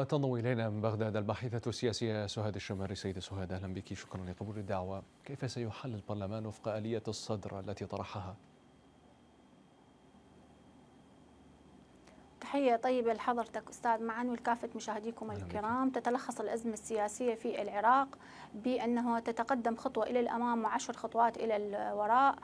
وتنضم إلينا من بغداد الباحثة السياسية سهاد الشمري سيدة سهاد أهلا بك شكرا لقبول الدعوة كيف سيحل البرلمان وفق آلية الصدر التي طرحها؟ تحية طيبة لحضرتك أستاذ معن ولكافة مشاهديكم الكرام تتلخص الأزمة السياسية في العراق بأنه تتقدم خطوة إلى الأمام وعشر خطوات إلى الوراء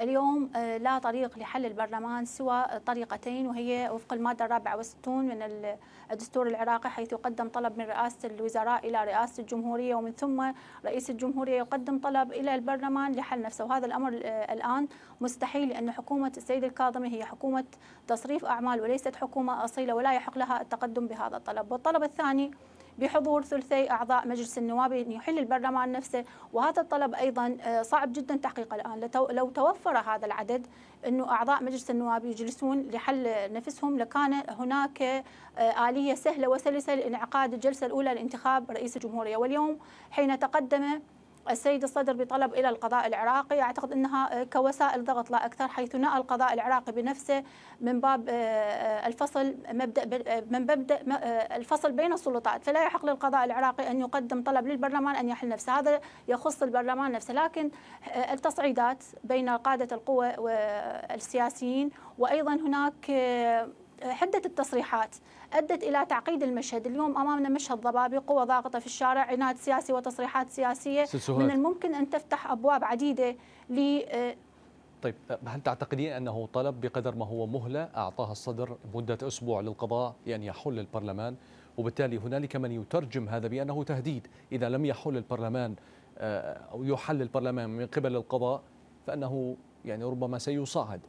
اليوم آه، لا طريق لحل البرلمان سوى طريقتين وهي وفق المادة الرابعة والستون من الدستور العراقي حيث يقدم طلب من رئاسة الوزراء إلى رئاسة الجمهورية ومن ثم رئيس الجمهورية يقدم طلب إلى البرلمان لحل نفسه وهذا الأمر آه، الآن مستحيل لأن حكومة السيد الكاظمي هي حكومة تصريف أعمال وليست حكومة أصيلة ولا يحق لها التقدم بهذا الطلب والطلب الثاني بحضور ثلثي أعضاء مجلس النواب أن يحل البرلمان نفسه وهذا الطلب أيضا آه، صعب جدا تحقيقه الآن لو توفر هذا العدد أنه أعضاء مجلس النواب يجلسون لحل نفسهم لكان هناك آه، آلية سهلة وسلسة لإنعقاد الجلسة الأولى لانتخاب رئيس الجمهورية واليوم حين تقدم السيد الصدر بطلب إلى القضاء العراقي أعتقد أنها كوسائل ضغط لا أكثر حيث نأى القضاء العراقي بنفسه من باب آه، الفصل مبدأ آه، من مبدأ آه، الفصل بين السلطات فلا يحق للقضاء العراقي أن يقدم طلب للبرلمان أن يحل نفسه هذا يخص البرلمان نفسه لكن التصعيدات بين قادة القوى والسياسيين وأيضا هناك حدة التصريحات أدت إلى تعقيد المشهد اليوم أمامنا مشهد ضبابي قوة ضاغطة في الشارع عناد سياسي وتصريحات سياسية سلسوهات. من الممكن أن تفتح أبواب عديدة ل آه، طيب هل تعتقدين أنه طلب بقدر ما هو مهلة أعطاها الصدر مدة أسبوع للقضاء لأن يحل البرلمان وبالتالي هنالك من يترجم هذا بأنه تهديد إذا لم يحل البرلمان آه، أو يحل البرلمان من قبل القضاء فأنه يعني ربما سيصعد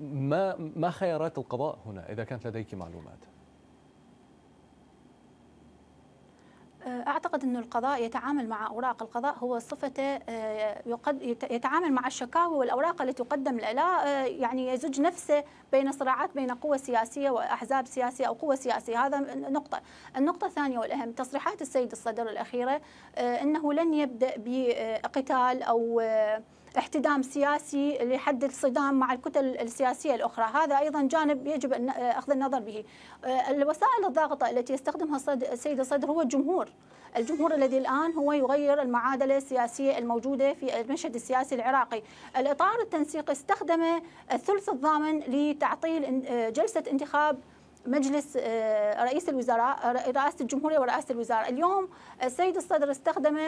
ما ما خيارات القضاء هنا اذا كانت لديك معلومات؟ أه، اعتقد انه القضاء يتعامل مع اوراق القضاء هو صفته أه، يتعامل مع الشكاوى والاوراق التي تقدم له أه، يعني يزج نفسه بين صراعات بين قوى سياسيه واحزاب سياسيه او قوى سياسيه هذا نقطه النقطه الثانيه والاهم تصريحات السيد الصدر الاخيره انه لن يبدا بقتال او احتدام سياسي لحد الصدام مع الكتل السياسية الأخرى هذا أيضا جانب يجب أن أخذ النظر به آه، الوسائل الضاغطة التي يستخدمها السيد الصدر هو الجمهور الجمهور الذي الآن هو يغير المعادلة السياسية الموجودة في المشهد السياسي العراقي الإطار التنسيقي استخدم الثلث الضامن لتعطيل آه، جلسة انتخاب مجلس آه، رئيس الوزراء رئاسة الجمهورية ورئاسة الوزراء اليوم السيد الصدر استخدم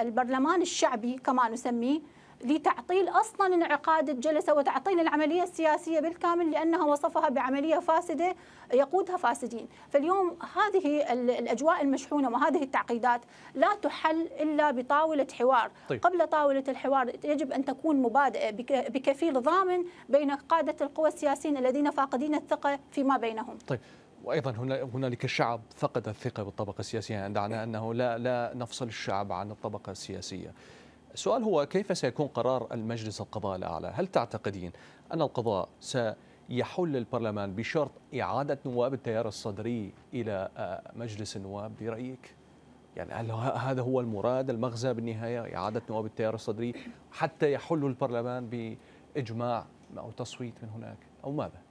البرلمان الشعبي كما نسميه لتعطيل اصلا انعقاد الجلسه وتعطيل العمليه السياسيه بالكامل لانها وصفها بعمليه فاسده يقودها فاسدين، فاليوم هذه الاجواء المشحونه وهذه التعقيدات لا تحل الا بطاوله حوار، طيب. قبل طاوله الحوار يجب ان تكون مبادئه بكفيل ضامن بين قاده القوى السياسيين الذين فاقدين الثقه فيما بينهم. طيب. وايضا هنالك شعب فقد الثقه بالطبقه السياسيه يعني دعنا انه لا لا نفصل الشعب عن الطبقه السياسيه السؤال هو كيف سيكون قرار المجلس القضاء الأعلى هل تعتقدين أن القضاء سيحل البرلمان بشرط إعادة نواب التيار الصدري إلى آه، مجلس النواب برأيك؟ يعني هل هذا هو المراد المغزى بالنهاية إعادة نواب التيار الصدري حتى يحل البرلمان بإجماع أو تصويت من هناك أو ماذا؟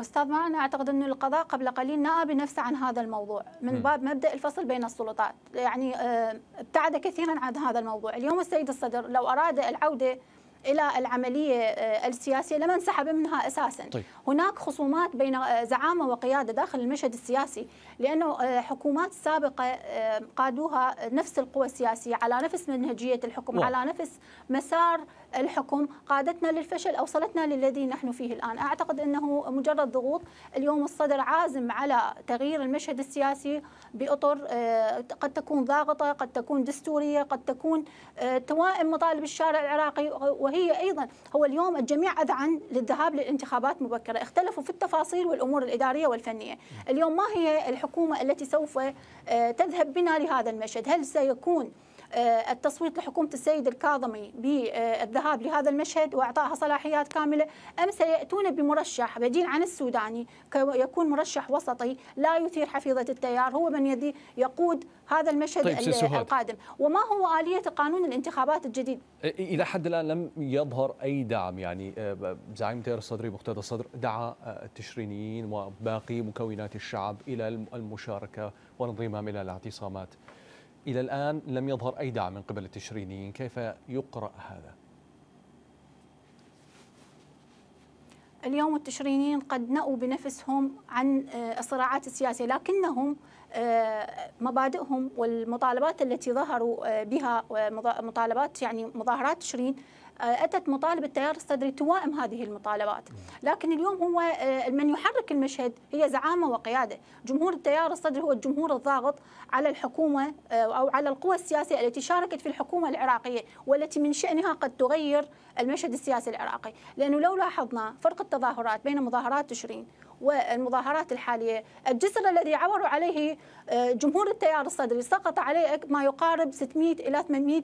استاذ معنا اعتقد انه القضاء قبل قليل نأى بنفسه عن هذا الموضوع من باب مبدا الفصل بين السلطات يعني آه، ابتعد كثيرا عن هذا الموضوع اليوم السيد الصدر لو اراد العوده الى العمليه آه، السياسيه لما انسحب منها اساسا طيب. هناك خصومات بين آه، زعامه وقياده داخل المشهد السياسي لانه آه، حكومات سابقه قادوها نفس القوى السياسيه على نفس منهجيه الحكم و... على نفس مسار الحكم قادتنا للفشل اوصلتنا للذي نحن فيه الان اعتقد انه مجرد ضغوط اليوم الصدر عازم على تغيير المشهد السياسي باطر قد تكون ضاغطه قد تكون دستوريه قد تكون توائم مطالب الشارع العراقي وهي ايضا هو اليوم الجميع اذعن للذهاب للانتخابات مبكره، اختلفوا في التفاصيل والامور الاداريه والفنيه، اليوم ما هي الحكومه التي سوف آه، تذهب بنا لهذا المشهد؟ هل سيكون آه، التصويت لحكومة السيد الكاظمي بالذهاب لهذا المشهد وإعطائها صلاحيات كاملة أم سيأتون بمرشح بديل عن السوداني يكون مرشح وسطي لا يثير حفيظة التيار هو من يدي يقود هذا المشهد طيب القادم وما هو آلية قانون الانتخابات الجديد إلى حد الآن لم يظهر أي دعم يعني آه، زعيم تيار الصدري مقتدى الصدر دعا آه، التشرينيين وباقي مكونات الشعب إلى المشاركة وانضمام إلى الاعتصامات إلى الآن لم يظهر أي دعم من قبل التشرينيين كيف يقرأ هذا؟ اليوم التشرينيين قد نأوا بنفسهم عن آه، الصراعات السياسية لكنهم آه، مبادئهم والمطالبات التي ظهروا آه، بها مطالبات يعني مظاهرات تشرين آه، أتت مطالب التيار الصدري توائم هذه المطالبات لكن اليوم هو آه، من يحرك المشهد هي زعامة وقيادة جمهور التيار الصدري هو الجمهور الضاغط على الحكومة آه، أو على القوى السياسية التي شاركت في الحكومة العراقية والتي من شأنها قد تغير المشهد السياسي العراقي لأنه لو لاحظنا فرق التظاهرات بين مظاهرات تشرين والمظاهرات الحالية الجسر الذي عبروا عليه جمهور التيار الصدري سقط عليه ما يقارب 600 إلى 800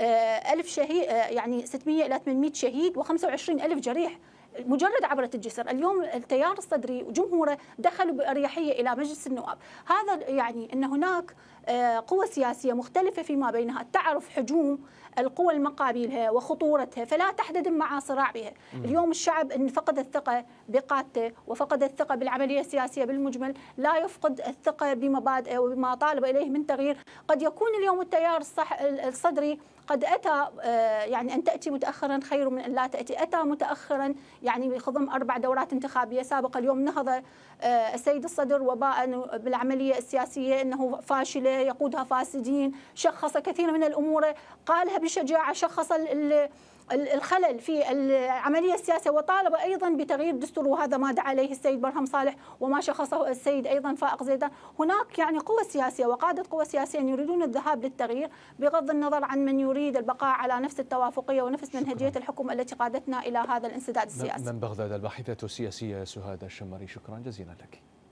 آه، ألف آه، يعني شهيد يعني 600 إلى 800 شهيد و25 ألف جريح مجرد عبرة الجسر اليوم التيار الصدري وجمهوره دخلوا بأريحية إلى مجلس النواب هذا يعني أن هناك آه، قوى سياسية مختلفة فيما بينها تعرف حجوم القوى المقابلها وخطورتها فلا تحدد مع صراع بها اليوم الشعب إن فقد الثقة بقادته وفقد الثقة بالعملية السياسية بالمجمل لا يفقد الثقة بمبادئه وبما طالب إليه من تغيير قد يكون اليوم التيار الصح الصدري قد اتى آه، يعني ان تاتي متاخرا خير من ان لا تاتي، اتى متاخرا يعني بخضم اربع دورات انتخابيه سابقه، اليوم نهض آه، السيد الصدر وباء بالعمليه السياسيه انه فاشله يقودها فاسدين شخص كثير من الأمور قالها بشجاعة شخص الخلل في العملية السياسية وطالب أيضا بتغيير دستور وهذا ما دعا عليه السيد برهم صالح وما شخصه السيد أيضا فائق زيدان هناك يعني قوة سياسية وقادة قوى سياسية يريدون الذهاب للتغيير بغض النظر عن من يريد البقاء على نفس التوافقية ونفس منهجية الحكم التي قادتنا إلى هذا الانسداد السياسي من بغداد الباحثة السياسية سهاد الشمري شكرا جزيلا لك